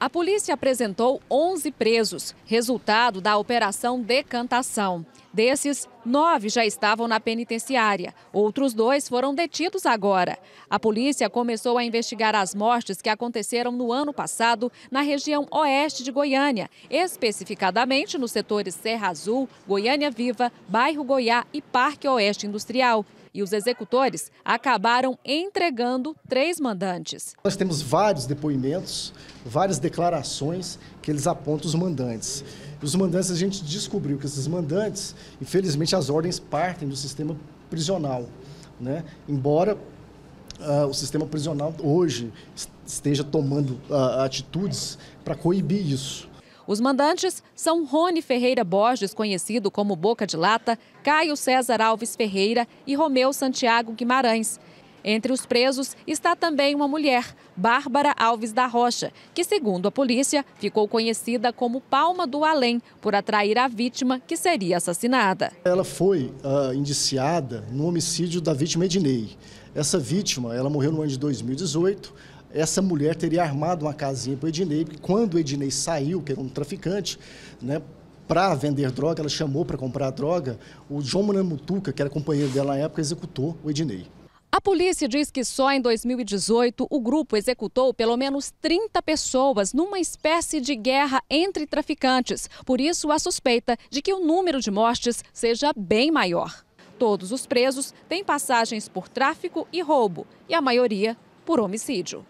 A polícia apresentou 11 presos, resultado da operação Decantação. Desses, nove já estavam na penitenciária. Outros dois foram detidos agora. A polícia começou a investigar as mortes que aconteceram no ano passado na região oeste de Goiânia, especificadamente nos setores Serra Azul, Goiânia Viva, Bairro Goiá e Parque Oeste Industrial e os executores acabaram entregando três mandantes. Nós temos vários depoimentos, várias declarações que eles apontam os mandantes. Os mandantes, a gente descobriu que esses mandantes, infelizmente, as ordens partem do sistema prisional. Né? Embora uh, o sistema prisional hoje esteja tomando uh, atitudes para coibir isso. Os mandantes são Rony Ferreira Borges, conhecido como Boca de Lata, Caio César Alves Ferreira e Romeu Santiago Guimarães. Entre os presos está também uma mulher, Bárbara Alves da Rocha, que, segundo a polícia, ficou conhecida como Palma do Além por atrair a vítima que seria assassinada. Ela foi uh, indiciada no homicídio da vítima Ednei. Essa vítima, ela morreu no ano de 2018 essa mulher teria armado uma casinha para o Ednei, porque quando o Ednei saiu, que era um traficante, né, para vender droga, ela chamou para comprar droga, o João Munamutuca, que era companheiro dela na época, executou o Ednei. A polícia diz que só em 2018 o grupo executou pelo menos 30 pessoas numa espécie de guerra entre traficantes. Por isso, há suspeita de que o número de mortes seja bem maior. Todos os presos têm passagens por tráfico e roubo, e a maioria por homicídio.